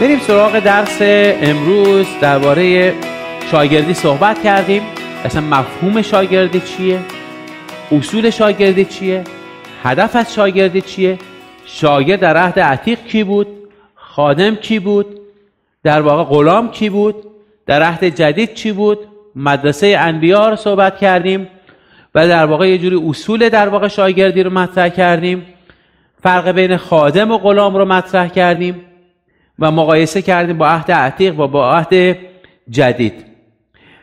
بریم سراغ درس امروز درباره شاگردی صحبت کردیم اصلا مفهوم شاگردی چیه اصول شاگردی چیه هدف از شاگردی چیه شاگرد در عهد عتیق کی بود خادم کی بود در واقع غلام کی بود در عهد جدید چی بود مدرسه انبیا رو صحبت کردیم و در واقع یه جوری اصول در واقع شاگردی رو مطرح کردیم فرق بین خادم و غلام رو مطرح کردیم و مقایسه کردیم با عهد عتیق و با عهد جدید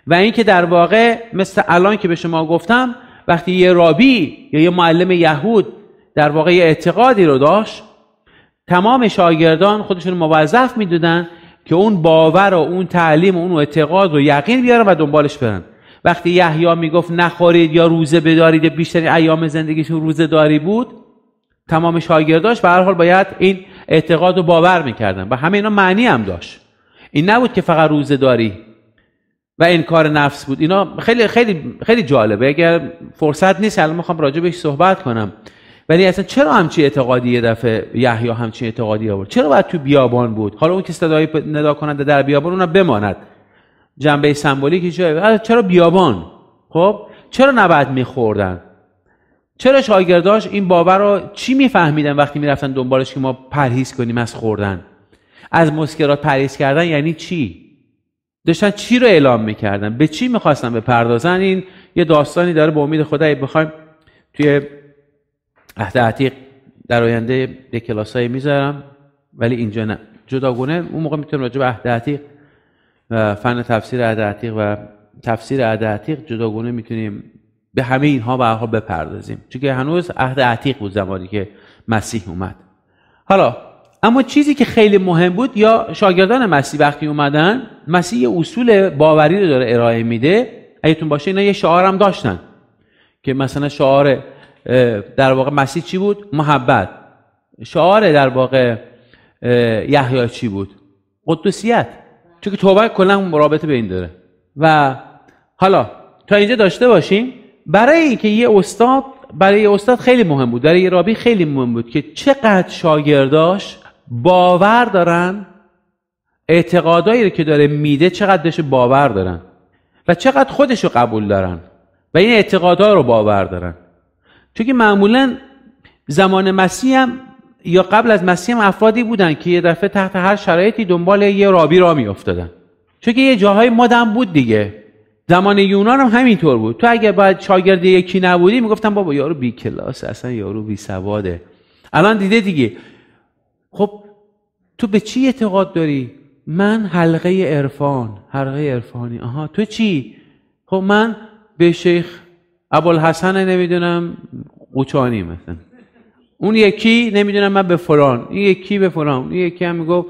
و اینکه در واقع مثل الان که به شما گفتم وقتی یه رابی یا یه معلم یهود در واقع یه اعتقادی رو داشت تمام شاگردان خودشون موظف میدونن که اون باور و اون تعلیم و اون اعتقاد رو یقین بیارن و دنبالش برن وقتی یحیی میگفت نخورید یا روزه بدارید بیشتر ایام زندگیشون روزه داری بود تمام شاگرداش به هر حال باید این اعتقاد و باور میکردن و همه اینا معنی هم داشت این نبود که فقط داری و انکار نفس بود اینا خیلی خیلی خیلی جالبه اگر فرصت نیست الان میخوام راجع بهش صحبت کنم ولی اصلا چرا همچی اعتقادی یه دفعه یحیی همچی اعتقادی آورد چرا باید تو بیابان بود حالا اون که صدای ندا کننده در بیابان اونم بماند جنبه سمبولیکی آره، چرا بیابان خب چرا نباید میخوردن چرا شاگرداش این باور رو چی میفهمیدن وقتی میرفتن دنبالش که ما پرهیز کنیم از خوردن از مسکرات پرهیز کردن یعنی چی داشتن چی رو اعلام میکردن به چی میخواستن بپردازن این یه داستانی داره به امید خدا بخوایم توی عهد عتیق در آینده یه کلاسای میذارم ولی اینجا نه جداگونه اون موقع میتونم راجع به عتیق و فن تفسیر عهد عتیق و تفسیر عهد عتیق جداگونه میتونیم به همه اینها به حال بپردازیم چون که هنوز عهد عتیق بود زمانی که مسیح اومد حالا اما چیزی که خیلی مهم بود یا شاگردان مسیح وقتی اومدن مسیح یه اصول باوری رو داره ارائه میده ایتون باشه اینا یه شعار هم داشتن که مثلا شعار در واقع مسیح چی بود محبت شعار در واقع یحیی چی بود قدوسیت چون که توبه کلا رابطه به این داره و حالا تا اینجا داشته باشیم برای اینکه یه استاد برای استاد خیلی مهم بود برای رابی خیلی مهم بود که چقدر شاگرداش باور دارن اعتقادایی رو که داره میده چقدر بهش باور دارن و چقدر خودش رو قبول دارن و این اعتقادها رو باور دارن چون که معمولا زمان مسیح هم یا قبل از مسیح هم افرادی بودن که یه دفعه تحت هر شرایطی دنبال یه رابی را میافتادن چون که یه جاهای مادم بود دیگه زمان یونان هم همینطور بود تو اگه باید شاگرد یکی نبودی میگفتم بابا یارو بی کلاس اصلا یارو بی سواده الان دیده دیگه خب تو به چی اعتقاد داری من حلقه عرفان حلقه عرفانی آها تو چی خب من به شیخ ابوالحسن نمیدونم قوچانی مثلا اون یکی نمیدونم من به فلان این یکی به فلان این یکی هم میگفت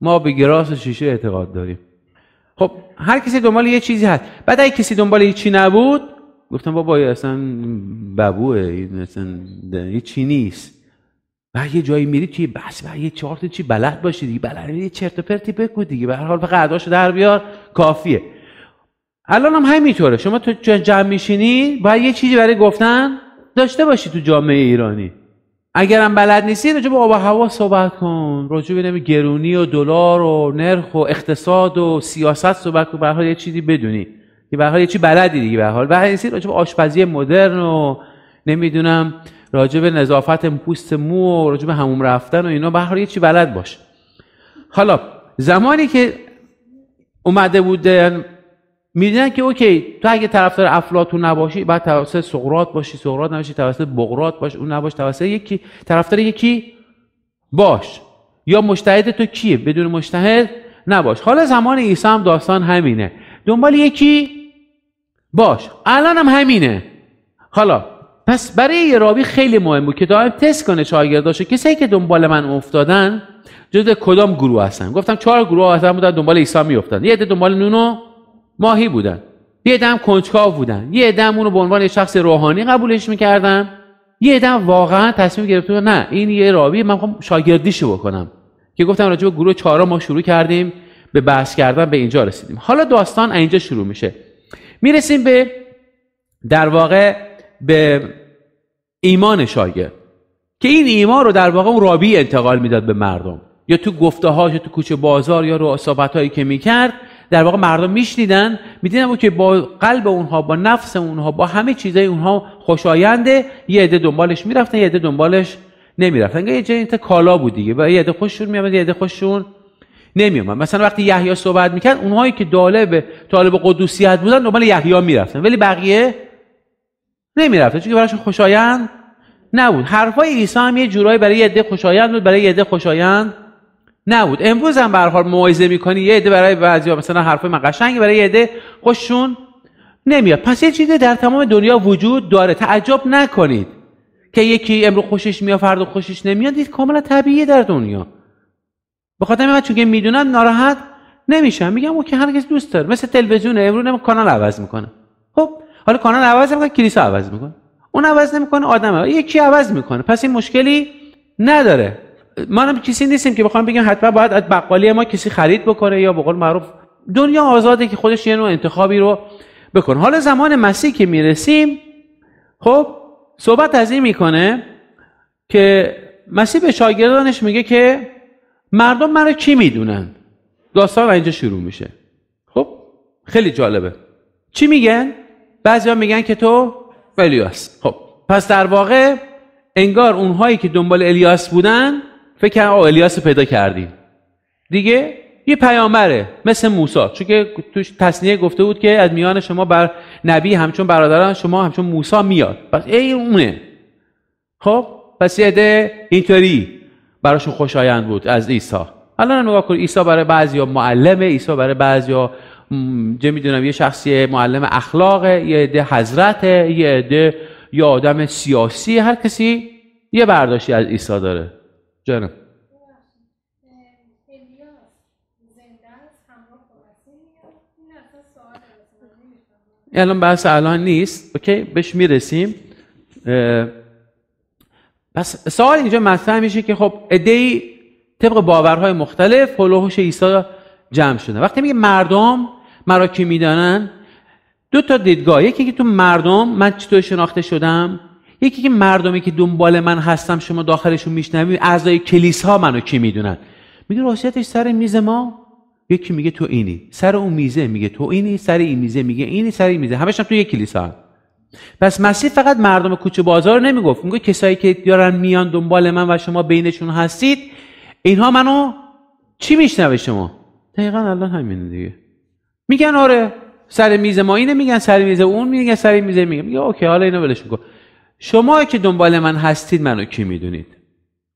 ما به گراس شیشه اعتقاد داریم خب هر کسی دنبال یه چیزی هست بعد اگه کسی دنبال هیچی نبود گفتم بابا اصلا ببوه اصلا چی نیست و یه جایی میری توی بس و یه چهار تا چی بلد باشی دیگه بلد یه چرت و پرتی بگو دیگه به هر حال اداشو در بیار کافیه الان هم همینطوره شما تو جمع میشینی باید یه چیزی برای گفتن داشته باشی تو جامعه ایرانی اگرم بلد نیستی راجع به آب و هوا صحبت کن راجع به گرونی و دلار و نرخ و اقتصاد و سیاست صحبت کن به یه چیزی بدونی که به یه چی بلدی دیگه به حال بلد نیستی راجع به آشپزی مدرن و نمیدونم راجع به نظافت پوست مو و راجع به هموم رفتن و اینا به یه چی بلد باشه. حالا زمانی که اومده بودن میدیدن که اوکی تو اگه طرفدار افلاطون نباشی بعد توسط سقراط باشی سقراط نباشی توسط بقراط باش اون نباش توسط یکی طرفدار یکی باش یا مشتهد تو کیه بدون مشتهد نباش حالا زمان عیسی هم داستان همینه دنبال یکی باش الان هم همینه حالا پس برای یه راوی خیلی مهم بود که دائم تست کنه شاگرداشو کسی که دنبال من افتادن جز کدام گروه هستن گفتم چهار گروه هستن بودن دنبال عیسی میافتن یه عده دنبال نونو ماهی بودن یه دم کنجکاو بودن یه دم اونو به عنوان شخص روحانی قبولش میکردن یه دم واقعا تصمیم گرفته نه این یه رابی من میخوام شاگردیشو بکنم که گفتم راجع گروه چهارم ما شروع کردیم به بحث کردن به اینجا رسیدیم حالا داستان اینجا شروع میشه میرسیم به در واقع به ایمان شاگرد که این ایمان رو در واقع اون رابی انتقال میداد به مردم یا تو گفته یا تو کوچه بازار یا رو که میکرد در واقع مردم میشنیدن میدیدن که با قلب اونها با نفس اونها با همه چیزای اونها خوشاینده یه عده دنبالش میرفتن یه عده دنبالش نمیرفتن یه جای کالا بود دیگه و یه عده خوششون میامد یه عده خوششون نمیومد مثلا وقتی یحیی صحبت میکرد اونهایی که طالب طالب قدوسیت بودن دنبال یحیی میرفتن ولی بقیه نمیرفتن چون براشون خوشایند نبود حرفای عیسی هم یه جورایی برای یه عده خوشایند بود برای یه عده خوشایند نبود امروز هم به حال موعظه میکنی یه عده برای بعضیا مثلا حرفای من قشنگه برای یه عده خوششون نمیاد پس یه چیزی در تمام دنیا وجود داره تعجب نکنید که یکی امروز خوشش میاد فردا خوشش نمیاد دید کاملا طبیعیه در دنیا به خاطر من چون میدونم ناراحت نمیشم میگم او که هر کس دوست داره مثل تلویزیون امروز نمی کانال عوض میکنه خب حالا کانال عوض میکنه کلیسا عوض میکنه اون عوض نمیکنه آدمه یکی عوض میکنه پس این مشکلی نداره منم کسی نیستیم که بخوام بگم حتما باید از بقالی ما کسی خرید بکنه یا بقول معروف دنیا آزاده که خودش یه نوع انتخابی رو بکنه حالا زمان مسیح که میرسیم خب صحبت از این میکنه که مسیح به شاگردانش میگه که مردم مرا چی میدونن داستان و اینجا شروع میشه خب خیلی جالبه چی میگن بعضیا میگن که تو الیاس خب پس در واقع انگار اونهایی که دنبال الیاس بودن فکر کنم الیاس پیدا کردیم دیگه یه پیامبره مثل موسی چون که توش تصنیه گفته بود که از میان شما بر نبی همچون برادران شما همچون موسی میاد پس ای اونه خب پس یه عده اینطوری براشون خوشایند بود از عیسی الان نگاه کن عیسی برای بعضیا معلمه عیسی برای بعضیا چه میدونم یه شخصی معلم اخلاقه یه عده حضرت یه عده یه آدم سیاسی هر کسی یه برداشتی از عیسی داره جانم الان بحث الان نیست اوکی بهش میرسیم پس سوال اینجا مطرح میشه که خب ای طبق باورهای مختلف حول و عیسی جمع شده وقتی میگه مردم مرا کی میدانن دو تا دیدگاه یکی که تو مردم من چطور شناخته شدم یکی که مردمی که دنبال من هستم شما داخلشون میشنوی اعضای کلیسا منو کی میدونن میگه راستش سر میز ما یکی میگه تو اینی سر اون میزه میگه تو اینی سر این میزه میگه اینی سر این میزه هم تو یک کلیسا هم. پس مسیح فقط مردم کوچه بازار نمیگفت میگه کسایی که دارن میان دنبال من و شما بینشون هستید اینها منو چی میشنوه شما دقیقا الان همین دیگه میگن آره سر میز ما اینه میگن سر میز اون میگن سر میز میگه میگه اوکی حالا اینو ولش میکن شما که دنبال من هستید منو کی میدونید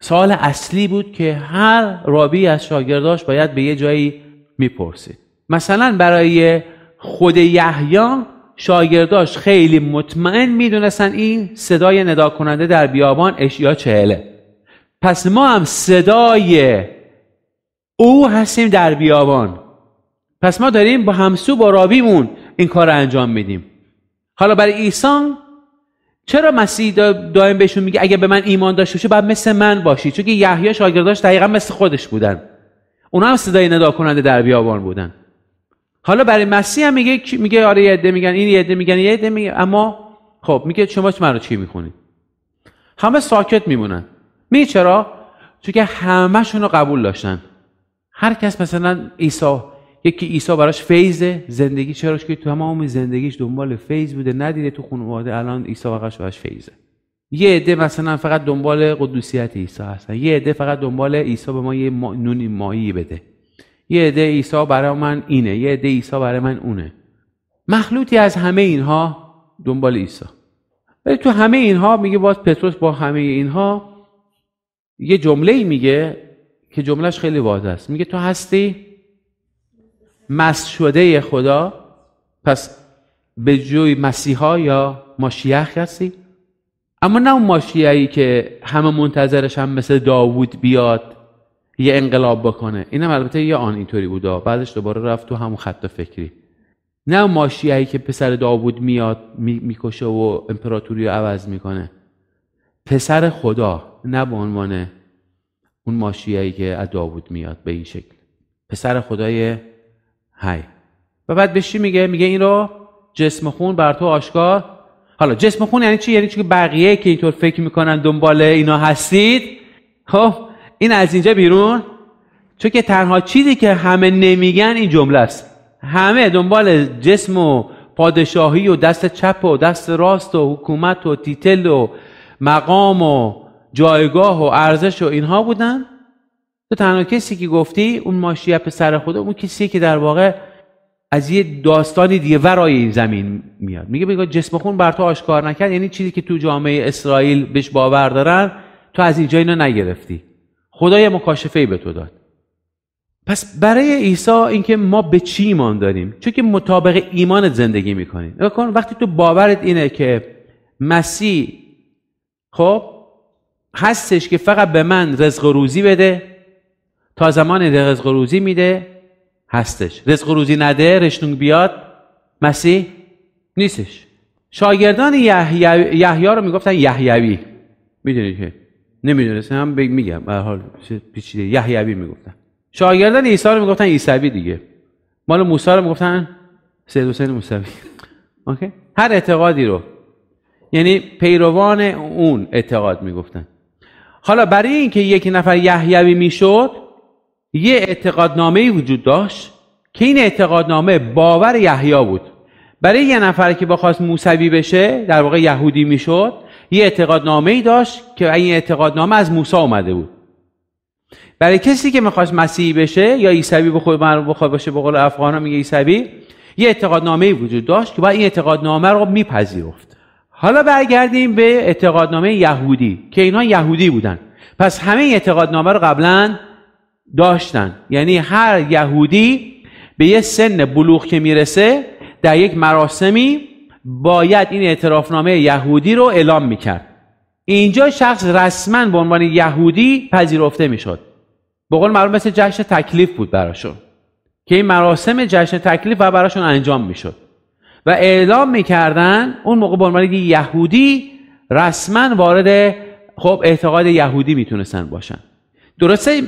سال اصلی بود که هر رابی از شاگرداش باید به یه جایی میپرسید مثلا برای خود یحیی شاگرداش خیلی مطمئن میدونستن این صدای ندا کننده در بیابان اشیا چهله پس ما هم صدای او هستیم در بیابان پس ما داریم با همسو با رابیمون این کار رو انجام میدیم حالا برای ایسان چرا مسیح دائم بهشون میگه اگه به من ایمان داشته باشی باید مثل من باشی چون که یحیی شاگرداش دقیقا مثل خودش بودن اونا هم صدای ندا کننده در بیابان بودن حالا برای مسیح هم میگه میگه آره یه عده میگن این عده میگن یه عده میگه اما خب میگه شما منو چی میخونید همه ساکت میمونن می چرا چون که همشون رو قبول داشتن هر کس مثلا عیسی یکی عیسی براش فیض زندگی چراش که تو تمام زندگیش دنبال فیض بوده ندیده تو خانواده الان عیسی براش براش فیضه یه عده مثلا فقط دنبال قدوسیت عیسی هستن یه عده فقط دنبال عیسی به ما یه نونی مایی بده یه عده عیسی برای من اینه یه عده عیسی برای من اونه مخلوطی از همه اینها دنبال عیسی ولی تو همه اینها میگه باز پتروس با همه اینها یه جمله میگه که جملهش خیلی واضح است میگه تو هستی مس شده خدا پس به جوی مسیحا یا ماشیخ هستی اما نه اون ماشیعی که همه منتظرش هم مثل داوود بیاد یه انقلاب بکنه اینم البته یه آن اینطوری بودا بعدش دوباره رفت تو همون خط فکری نه اون ماشیعی که پسر داوود میاد میکشه و امپراتوری رو عوض میکنه پسر خدا نه به عنوان اون ماشیعی که از داوود میاد به این شکل پسر خدای و بعد بهش چی میگه میگه این رو جسم خون بر تو آشکار حالا جسم خون یعنی چی یعنی چی بقیه که اینطور فکر میکنن دنبال اینا هستید خب این از اینجا بیرون چون که تنها چیزی که همه نمیگن این جمله است همه دنبال جسم و پادشاهی و دست چپ و دست راست و حکومت و تیتل و مقام و جایگاه و ارزش و اینها بودن تو تنها کسی که گفتی اون ماشیه پسر خدا اون کسی که در واقع از یه داستانی دیگه ورای این زمین میاد میگه بگو جسم خون بر تو آشکار نکرد یعنی چیزی که تو جامعه اسرائیل بهش باور دارن تو از اینجا اینو نگرفتی خدا یه مکاشفه به تو داد پس برای عیسی اینکه ما به چی ایمان داریم چون که مطابق ایمانت زندگی میکنیم نگاه کن وقتی تو باورت اینه که مسیح خب هستش که فقط به من رزق و روزی بده تا زمان رزق روزی میده هستش رزق روزی نده رشنونگ بیاد مسیح نیستش شاگردان یحیی رو میگفتن یحیوی میدونی که نمیدونستم هم میگم به حال پیچیده یحیوی میگفتن شاگردان عیسی رو میگفتن عیسوی دیگه مال موسی رو میگفتن سید حسین موسوی اوکی هر اعتقادی رو یعنی پیروان اون اعتقاد میگفتن حالا برای اینکه یک نفر یحیوی میشد یه اعتقادنامه وجود داشت که این اعتقادنامه باور یحیی بود برای یه نفر که بخواست موسوی بشه در واقع یهودی میشد یه اعتقادنامه ای داشت که این اعتقادنامه از موسی اومده بود برای کسی که میخواست مسیحی بشه یا عیسوی بخواد بخواد باشه به قول افغانا میگه عیسوی یه اعتقادنامه وجود داشت که باید این اعتقادنامه رو میپذیرفت حالا برگردیم به اعتقادنامه یهودی که اینا یهودی بودن پس همه اعتقادنامه رو قبلا داشتن یعنی هر یهودی به یه سن بلوغ که میرسه در یک مراسمی باید این اعترافنامه یهودی رو اعلام میکرد اینجا شخص رسما به عنوان یهودی پذیرفته میشد به قول معروف مثل جشن تکلیف بود براشون که این مراسم جشن تکلیف و براشون انجام میشد و اعلام میکردن اون موقع به عنوان یهودی رسما وارد خب اعتقاد یهودی میتونستن باشن درسته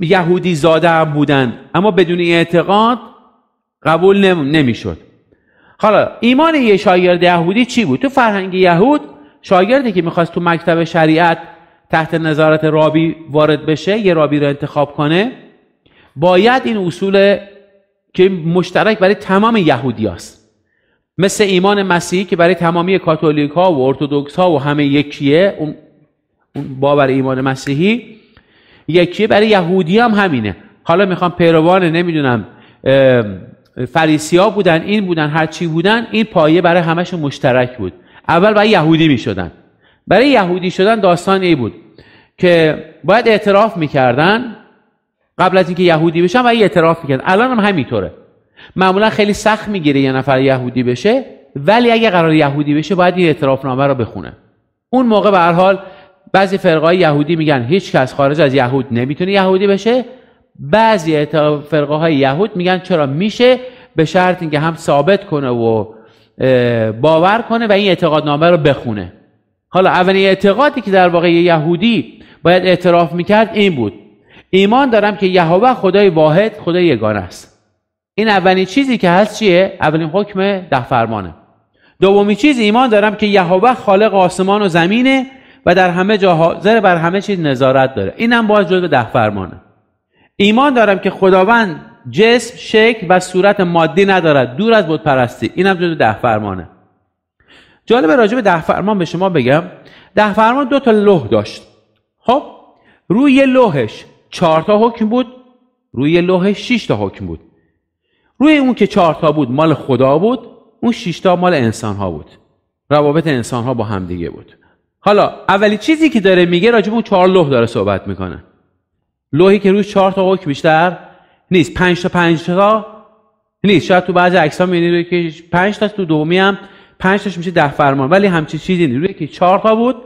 یهودی زاده هم بودن اما بدون اعتقاد قبول نمیشد حالا ایمان یه شاگرد یهودی چی بود تو فرهنگ یهود شاگردی که میخواست تو مکتب شریعت تحت نظارت رابی وارد بشه یه رابی رو انتخاب کنه باید این اصول که مشترک برای تمام هست مثل ایمان مسیحی که برای تمامی کاتولیک ها و ارتودکس ها و همه یکیه اون باور ایمان مسیحی یکیه برای یهودی هم همینه حالا میخوام پیروان نمیدونم ها بودن این بودن هرچی بودن این پایه برای همشون مشترک بود اول برای یهودی میشدن برای یهودی شدن داستان ای بود که باید اعتراف میکردن قبل از اینکه یهودی بشن باید اعتراف میکردن الان هم همینطوره معمولا خیلی سخت میگیره یه نفر یهودی بشه ولی اگه قرار یهودی بشه باید این اعترافنامه رو بخونه اون موقع به هر حال بعضی فرقای یهودی میگن هیچ کس خارج از یهود نمیتونه یهودی بشه بعضی فرقه های یهود میگن چرا میشه به شرط اینکه هم ثابت کنه و باور کنه و این اعتقادنامه رو بخونه حالا اولین اعتقادی که در واقع یهودی باید اعتراف میکرد این بود ایمان دارم که یهوه خدای واحد خدای یگانه است این اولین چیزی که هست چیه اولین حکم ده فرمانه دومی چیز ایمان دارم که یهوه خالق آسمان و زمینه و در همه جا حاضر بر همه چیز نظارت داره اینم باز جزء ده فرمانه ایمان دارم که خداوند جسم، شکل و صورت مادی ندارد دور از بود پرستی اینم جزء ده فرمانه جالب راجع به ده فرمان به شما بگم ده فرمان دو تا لوح داشت خب روی لوحش چهار تا حکم بود روی لوحش 6 تا حکم بود روی اون که چهار تا بود مال خدا بود اون 6 تا مال انسان ها بود روابط انسان ها با دیگه بود حالا اولی چیزی که داره میگه راجب اون چهار لوح داره صحبت میکنه لوحی که روش چهار تا حکم بیشتر نیست پنج تا پنج تا نیست شاید تو بعضی ها میبینید که پنج تا تو دومی هم پنج تاش میشه ده فرمان ولی همچی چیزی نیست روی که چهار تا بود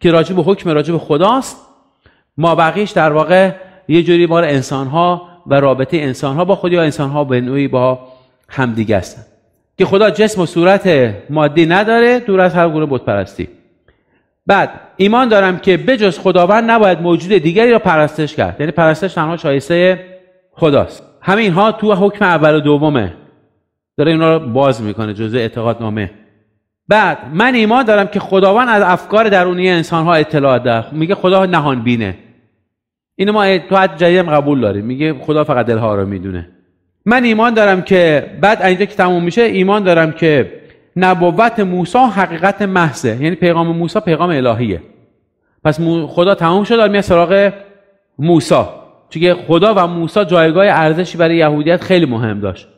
که راجب حکم راجب خداست ما بقیش در واقع یه جوری بار انسان ها و رابطه انسان ها با خود یا انسان ها به نوعی با همدیگه هستن که خدا جسم و صورت مادی نداره دور از هر گونه بت پرستی بعد ایمان دارم که بجز خداوند نباید موجود دیگری را پرستش کرد یعنی پرستش تنها شایسته خداست همین ها تو حکم اول و دومه داره اینا رو باز میکنه جزء اعتقاد نامه بعد من ایمان دارم که خداوند از افکار درونی انسان ها اطلاع داره میگه خدا نهان بینه اینو ما تو حد جدیدم قبول داریم میگه خدا فقط دلها رو میدونه من ایمان دارم که بعد اینجا که تموم میشه ایمان دارم که نبوت موسی حقیقت محضه یعنی پیغام موسی پیغام الهیه پس خدا تمام شد میاد سراغ موسی چون خدا و موسی جایگاه ارزشی برای یهودیت خیلی مهم داشت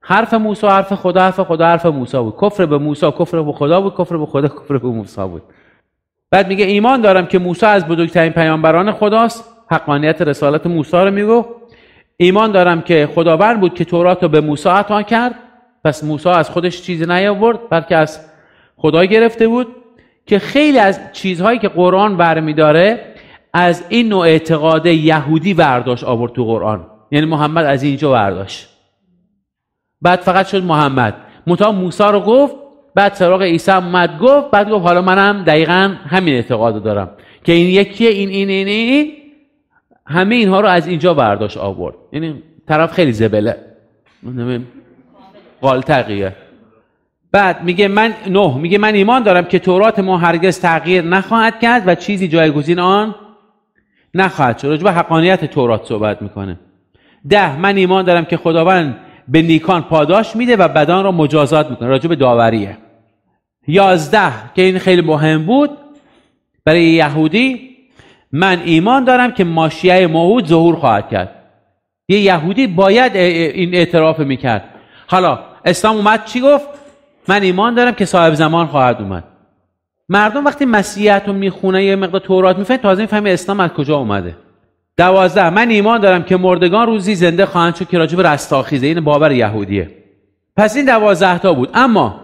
حرف موسی حرف خدا حرف خدا حرف موسی بود کفر به موسی کفر به خدا بود کفر به خدا کفر به موسی بود بعد میگه ایمان دارم که موسی از بزرگترین پیامبران خداست حقانیت رسالت موسی رو میگو ایمان دارم که خداوند بود که تورات رو به موسی عطا کرد پس موسی از خودش چیزی نیاورد بلکه از خدا گرفته بود که خیلی از چیزهایی که قرآن برمیداره از این نوع اعتقاد یهودی برداشت آورد تو قرآن یعنی محمد از اینجا برداشت بعد فقط شد محمد متا موسی رو گفت بعد سراغ عیسی اومد گفت بعد گفت حالا منم دقیقا همین اعتقاد دارم که این یکیه این این این این همه اینها رو از اینجا برداشت آورد یعنی طرف خیلی زبله قالتقیه بعد میگه من نه میگه من ایمان دارم که تورات ما هرگز تغییر نخواهد کرد و چیزی جایگزین آن نخواهد شد به حقانیت تورات صحبت میکنه ده من ایمان دارم که خداوند به نیکان پاداش میده و بدان را مجازات میکنه راجع به داوریه یازده که این خیلی مهم بود برای یهودی من ایمان دارم که ماشیه موعود ظهور خواهد کرد یه یهودی باید این اعتراف میکرد حالا اسلام اومد چی گفت من ایمان دارم که صاحب زمان خواهد اومد مردم وقتی مسیحیت رو میخونه یه مقدار تورات میفهمن تازه میفهمه اسلام از کجا اومده دوازده من ایمان دارم که مردگان روزی زنده خواهند شد که راجب رستاخیزه این باور یهودیه پس این دوازده تا بود اما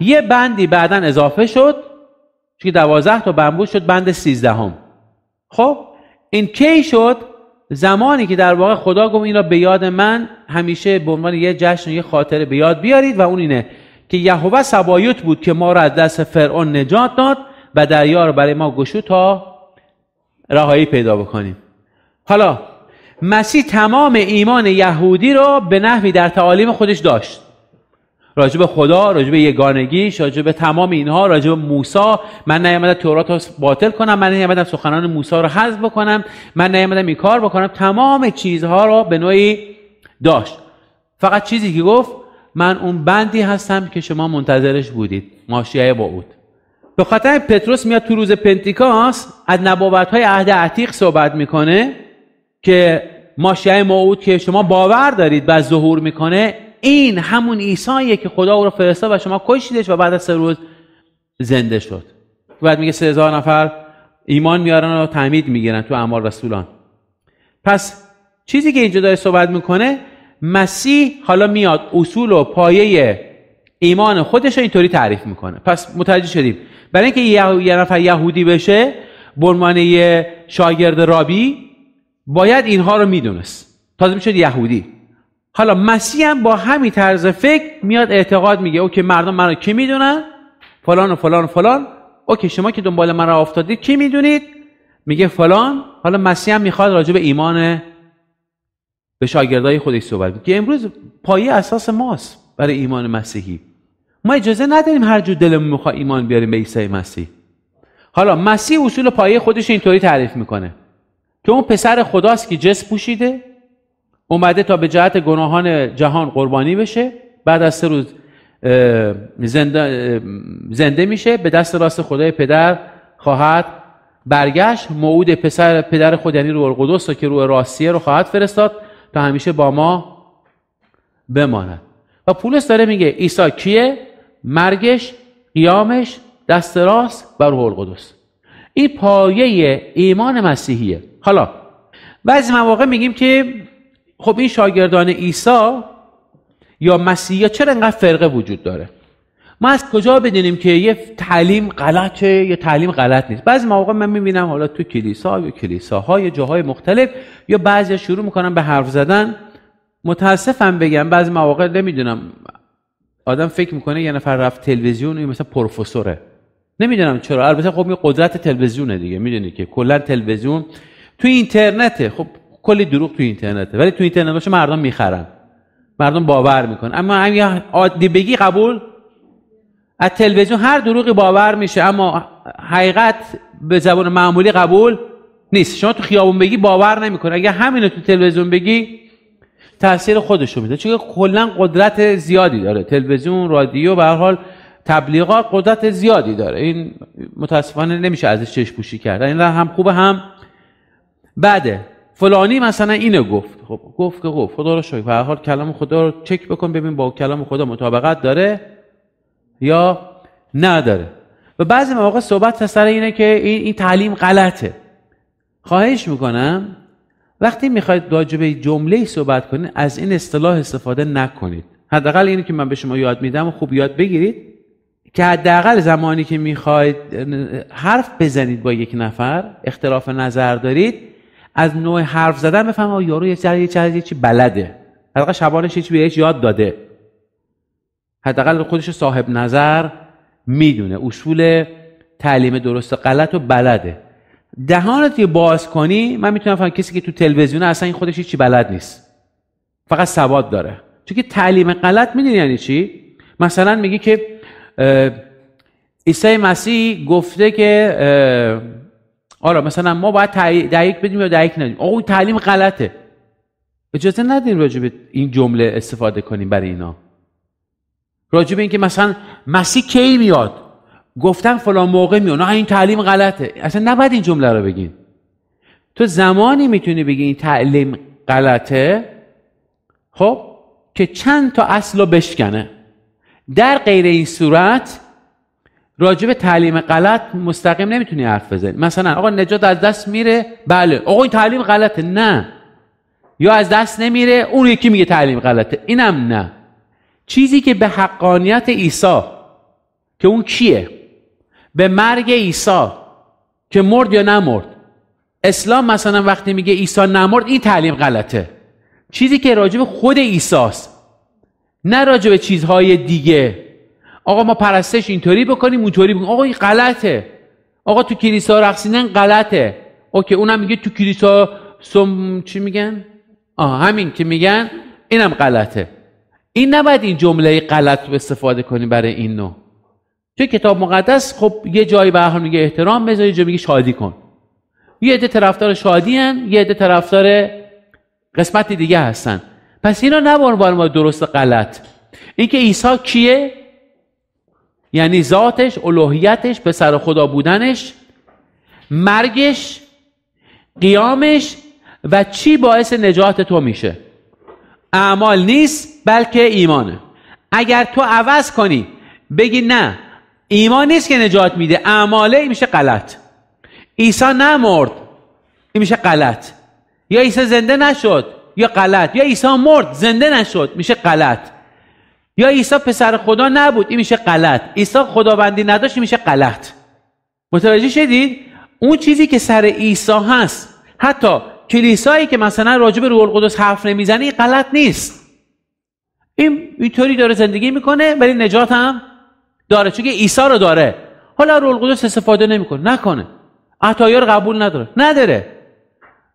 یه بندی بعدا اضافه شد چون دوازده تا بند شد بند سیزدهم خب این کی شد زمانی که در واقع خدا گفت این را به یاد من همیشه به عنوان یه جشن و یه خاطره به یاد بیارید و اون اینه که یهوه سبایوت بود که ما را از دست فرعون نجات داد و دریا رو برای ما گشود تا رهایی پیدا بکنیم حالا مسیح تمام ایمان یهودی رو به نحوی در تعالیم خودش داشت راجب خدا راجب یگانگی راجب تمام اینها راجب موسا من نیامدم تورات رو باطل کنم من نیامدم سخنان موسا رو حذف بکنم من نیامدم این کار بکنم تمام چیزها رو به نوعی داشت فقط چیزی که گفت من اون بندی هستم که شما منتظرش بودید ماشیه باعود به خاطر پتروس میاد تو روز پنتیکاس از نبوت های عهد عتیق صحبت میکنه که ماشیه موعود که شما باور دارید و ظهور میکنه این همون عیسیه که خدا او رو فرستاد و شما کشیدش و بعد از سه روز زنده شد بعد میگه سه هزار نفر ایمان میارن و تعمید میگیرن تو اعمال رسولان پس چیزی که اینجا داره صحبت میکنه مسیح حالا میاد اصول و پایه ایمان خودش رو اینطوری تعریف میکنه پس متوجه شدیم برای اینکه یه نفر یهودی بشه به یه شاگرد رابی باید اینها رو میدونست تازه میشد یهودی حالا مسیح هم با همین طرز فکر میاد اعتقاد میگه اوکی مردم منو کی میدونن فلان و فلان و فلان اوکی شما که دنبال من را افتادید کی میدونید میگه فلان حالا مسیح هم میخواد راجع به ایمان به شاگردای خودش صحبت که امروز پایه اساس ماست برای ایمان مسیحی ما اجازه نداریم هر جور دلمون میخواد ایمان بیاریم به عیسی مسیح حالا مسیح اصول پایه خودش اینطوری تعریف میکنه که اون پسر خداست که جس پوشیده اومده تا به جهت گناهان جهان قربانی بشه بعد از سه روز زنده, میشه به دست راست خدای پدر خواهد برگشت موعود پسر پدر خود یعنی روح القدس رو که روح راستیه رو خواهد فرستاد تا همیشه با ما بماند و پولس داره میگه عیسی کیه مرگش قیامش دست راست و روح القدس این پایه ایمان مسیحیه حالا بعضی مواقع میگیم که خب این شاگردان عیسی یا مسیح چرا انقدر فرقه وجود داره ما از کجا بدونیم که یه تعلیم غلطه یا تعلیم غلط نیست بعضی مواقع من میبینم حالا تو کلیسا یا کلیساها یا جاهای مختلف یا بعضی شروع میکنن به حرف زدن متاسفم بگم بعضی مواقع نمیدونم آدم فکر میکنه یه نفر رفت تلویزیون مثل مثلا پروفسوره نمیدونم چرا البته خب یه قدرت تلویزیونه دیگه میدونی که کلا تلویزیون تو اینترنته خب کلی دروغ تو اینترنت ولی تو اینترنت باشه مردم میخرن مردم باور میکنن اما همین عادی بگی قبول از تلویزیون هر دروغی باور میشه اما حقیقت به زبان معمولی قبول نیست شما تو خیابون بگی باور نمیکنه اگه همینو تو تلویزیون بگی تاثیر خودش رو میده چون کلا قدرت زیادی داره تلویزیون رادیو به هر حال تبلیغات قدرت زیادی داره این متاسفانه نمیشه ازش چشم پوشی کرد این هم خوبه هم بده فلانی مثلا اینو گفت خب گفت که گفت خدا رو شکر به هر حال کلام خدا رو چک بکن ببین با کلام خدا مطابقت داره یا نداره و بعضی مواقع صحبت سر اینه که این, این تعلیم غلطه خواهش میکنم وقتی میخواید داجبه جمله صحبت کنید از این اصطلاح استفاده نکنید حداقل اینو که من به شما یاد میدم و خوب یاد بگیرید که حداقل زمانی که میخواید یعنی حرف بزنید با یک نفر اختلاف نظر دارید از نوع حرف زدن بفهم آه یارو یه چیزی چی بلده حداقل شبانش یه چی بهش یاد داده حداقل خودش صاحب نظر میدونه اصول تعلیم درست غلط و بلده دهانت باز کنی من میتونم فهم کسی که تو تلویزیون اصلا این خودش چی بلد نیست فقط سواد داره چون که تعلیم غلط میدونی یعنی چی مثلا میگی که عیسی مسیح گفته که آره مثلا ما باید دقیق بدیم یا دقیق ندیم آقا تعلیم غلطه اجازه ندیم راجب این جمله استفاده کنیم برای اینا راجب این اینکه مثلا مسیح کی میاد گفتن فلان موقع میاد نه این تعلیم غلطه اصلا نباید این جمله رو بگین تو زمانی میتونی بگی این تعلیم غلطه خب که چند تا اصل رو بشکنه در غیر این صورت راجع به تعلیم غلط مستقیم نمیتونی حرف بزنی مثلا آقا نجات از دست میره بله آقا این تعلیم غلطه نه یا از دست نمیره اون یکی میگه تعلیم غلطه اینم نه چیزی که به حقانیت عیسی که اون کیه به مرگ عیسی که مرد یا نمرد اسلام مثلا وقتی میگه عیسی نمرد این تعلیم غلطه چیزی که راجب خود عیساست نه راجب چیزهای دیگه آقا ما پرستش اینطوری بکنیم اونطوری بکنیم آقا این غلطه آقا تو کلیسا رقصیدن غلطه اوکی اونم میگه تو کلیسا سم چی میگن آه همین که میگن اینم غلطه این نباید این جمله غلط رو استفاده کنیم برای این نوع توی کتاب مقدس خب یه جایی به هم میگه احترام بذار یه میگه شادی کن یه عده طرفدار شادی هن، یه عده طرفدار قسمت دیگه هستن پس اینا نباید ما درست غلط اینکه عیسی کیه یعنی ذاتش الوهیتش پسر خدا بودنش مرگش قیامش و چی باعث نجات تو میشه اعمال نیست بلکه ایمانه اگر تو عوض کنی بگی نه ایمان نیست که نجات میده اعماله این میشه غلط عیسی نمرد این میشه غلط یا عیسی زنده نشد یا غلط یا عیسی مرد زنده نشد میشه غلط یا عیسی پسر خدا نبود این میشه غلط عیسی خداوندی نداشت این میشه غلط متوجه شدید اون چیزی که سر عیسی هست حتی کلیسایی که مثلا راجب به روح القدس حرف نمیزنه این غلط نیست این اینطوری داره زندگی میکنه ولی نجات هم داره چون عیسی رو داره حالا روح القدس استفاده نمیکنه نکنه عطایا رو قبول نداره نداره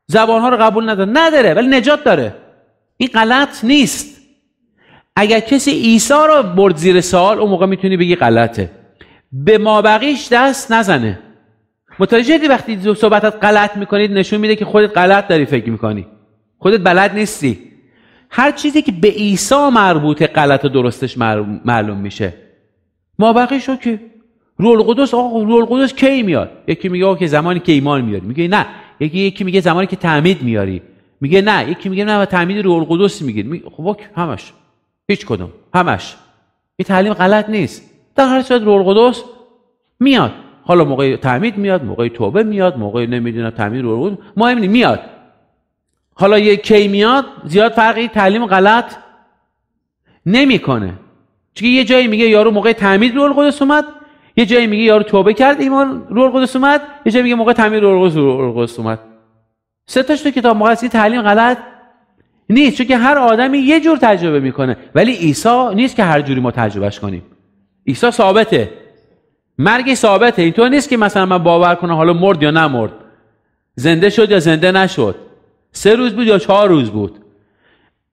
زبانها رو قبول نداره نداره ولی نجات داره این غلط نیست اگر کسی عیسی رو برد زیر سوال اون موقع میتونی بگی غلطه به ما بقیش دست نزنه متوجه وقتی صحبتت غلط میکنید نشون میده که خودت غلط داری فکر میکنی خودت بلد نیستی هر چیزی که به عیسی مربوطه غلط و درستش معلوم میشه ما بقیش رو که رول قدس آقا رول قدس کی میاد یکی میگه آقا که زمانی که ایمان میاری میگه نه یکی یکی میگه زمانی که تعمید میاری میگه نه یکی میگه نه و تعمید رول خب همش هیچ کدوم همش این تعلیم غلط نیست در هر صورت روح میاد حالا موقع تعمید میاد موقع توبه میاد موقع نمیدونه تعمید روح القدس مهم میاد حالا یه کی میاد زیاد فرقی تعلیم غلط نمیکنه چون یه جایی میگه یارو موقع تعمید روح القدس اومد یه جایی میگه یارو توبه کرد ایمان روح القدس اومد یه جایی میگه موقع تعمید روح القدس روح اومد سه تاش تو کتاب مقدس تعلیم غلط نیست چون که هر آدمی یه جور تجربه میکنه ولی عیسی نیست که هر جوری ما تجربهش کنیم عیسی ثابته مرگ ثابته اینطور نیست که مثلا من باور کنم حالا مرد یا نمرد زنده شد یا زنده نشد سه روز بود یا چهار روز بود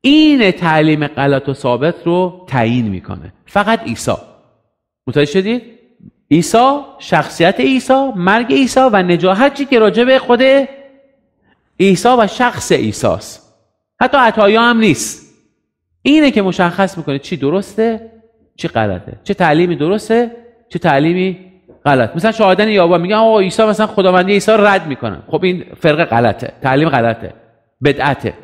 این تعلیم غلط و ثابت رو تعیین میکنه فقط عیسی متوجه شدید عیسی شخصیت عیسی مرگ عیسی و نجات هرچی که راجع به خود عیسی و شخص است حتی عطایا هم نیست اینه که مشخص میکنه چی درسته چی غلطه چه تعلیمی درسته چه تعلیمی غلط مثلا شاهدن یابا میگن آقا عیسی مثلا خداوندی عیسی رد میکنن خب این فرق غلطه تعلیم غلطه بدعته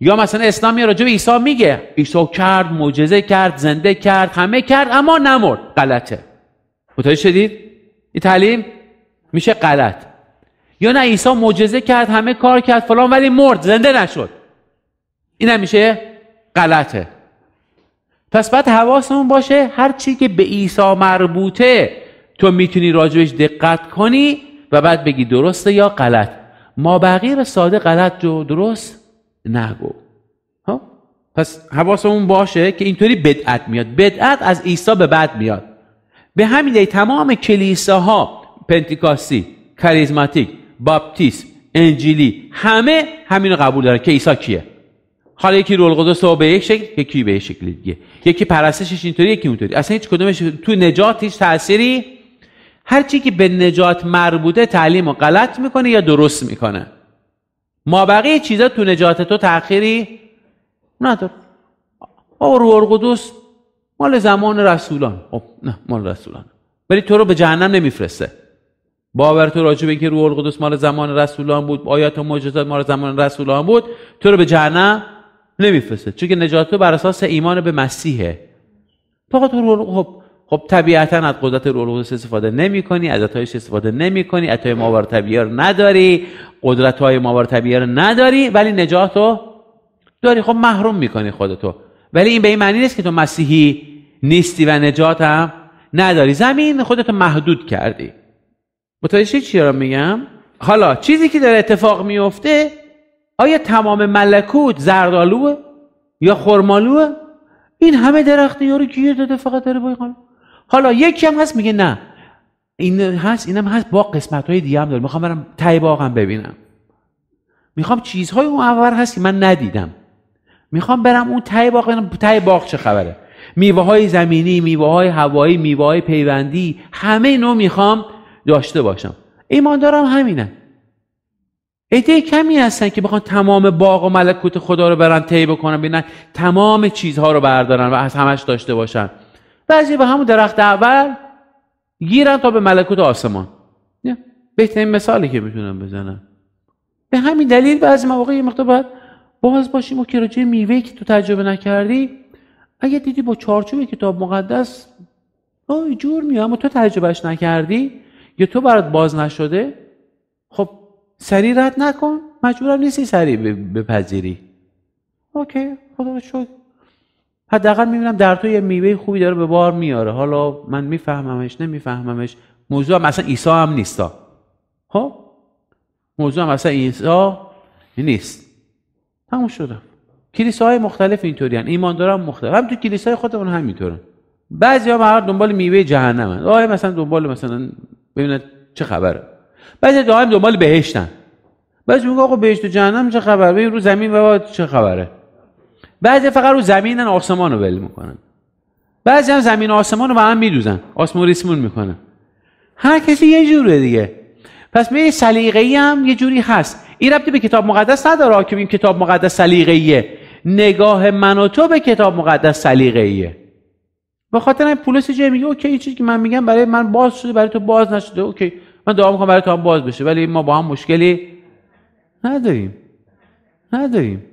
یا مثلا اسلام راجع عیسی میگه عیسی کرد معجزه کرد زنده کرد همه کرد اما نمرد غلطه متوجه شدید این تعلیم میشه غلط یا نه عیسی معجزه کرد همه کار کرد فلان ولی مرد زنده نشد این همیشه غلطه پس بعد حواسمون باشه هر چی که به عیسی مربوطه تو میتونی راجبش دقت کنی و بعد بگی درسته یا غلط ما بغیر ساده غلط جو درست نگو ها؟ خب؟ پس حواسمون باشه که اینطوری بدعت میاد بدعت از عیسی به بعد میاد به همین تمام کلیساها پنتیکاسی کاریزماتیک، باپتیست انجیلی همه همین رو قبول دارن که عیسی کیه حالا یکی رول قدس به یک شکل یکی به یک شکل دیگه یکی پرستشش اینطوری یکی اونطوری اصلا هیچ کدومش تو نجات هیچ تأثیری هر چی که به نجات مربوطه تعلیم و غلط میکنه یا درست میکنه ما بقیه چیزا تو نجات تو تأخیری نداره او روح قدوس مال زمان رسولان خب نه مال رسولان ولی تو رو به جهنم نمیفرسته باور تو راجع به اینکه روح القدس مال زمان رسولان بود آیات و معجزات مال زمان رسولان بود تو رو به جهنم نمیفرسته چون که نجات تو بر اساس ایمان به مسیحه تو خب خب طبیعتا از قدرت روح القدس استفاده نمی کنی از عطایش استفاده نمی کنی عطای ماور رو نداری قدرت های ماور رو نداری ولی نجات رو داری خب محروم میکنی خودتو ولی این به این معنی نیست که تو مسیحی نیستی و نجات هم نداری زمین خودتو محدود کردی متوجه چی رو میگم حالا چیزی که داره اتفاق میفته آیا تمام ملکوت زردالوه یا خرمالوه این همه درخت یارو گیر داده فقط داره بای خانم حالا یکی هم هست میگه نه این هست اینم هست با قسمت های دیگه هم داره میخوام برم تای باغم ببینم میخوام چیزهای اون اول هست که من ندیدم میخوام برم اون تای باغ ببینم تای باغ چه خبره میوه های زمینی میوه های هوایی میوه های پیوندی همه اینو میخوام داشته باشم ایماندارم همینه ایده کمی هستن که بخوان تمام باغ و ملکوت خدا رو برن طی بکنن ببینن تمام چیزها رو بردارن و از همش داشته باشن بعضی به همون درخت اول گیرن تا به ملکوت آسمان بهترین مثالی که میتونم بزنم به همین دلیل بعضی مواقع یه مقدار باید باز باشیم و که میوه که تو تجربه نکردی اگه دیدی با چارچوب کتاب مقدس آی جور میاد اما تو تجربهش نکردی یا تو برات باز نشده خب سری رد نکن مجبورم نیستی سری بپذیری اوکی خدا شد حداقل میبینم در تو یه میوه خوبی داره به بار میاره حالا من میفهممش نمیفهممش موضوع هم اصلا عیسی هم نیستا خب موضوع هم اصلا عیسی نیست تموم شدم کلیساهای مختلف اینطوری ایمان دارم مختلف هم تو کلیسای خودمون اینطوره بعضی ها دنبال میوه جهنمن آره، مثلا دنبال مثلا ببینن چه خبره بعضی دائم دنبال بهشتن بعضی میگه آقا بهشت و جهنم چه خبر ببین رو زمین و چه خبره بعضی فقط رو زمینن آسمان رو ول میکنن بعضی هم زمین و آسمان رو به هم میدوزن آسمون ریسمون میکنن هر کسی یه جوره دیگه پس می ای هم یه جوری هست این ربطی به کتاب مقدس نداره که این کتاب مقدس ایه نگاه من و تو به کتاب مقدس سلیقه‌ایه به خاطر این پولس جای میگه اوکی چیزی که من میگم برای من باز شده برای تو باز نشده اوکی من دعا میکنم برای هم باز بشه ولی ما با هم مشکلی نداریم نداریم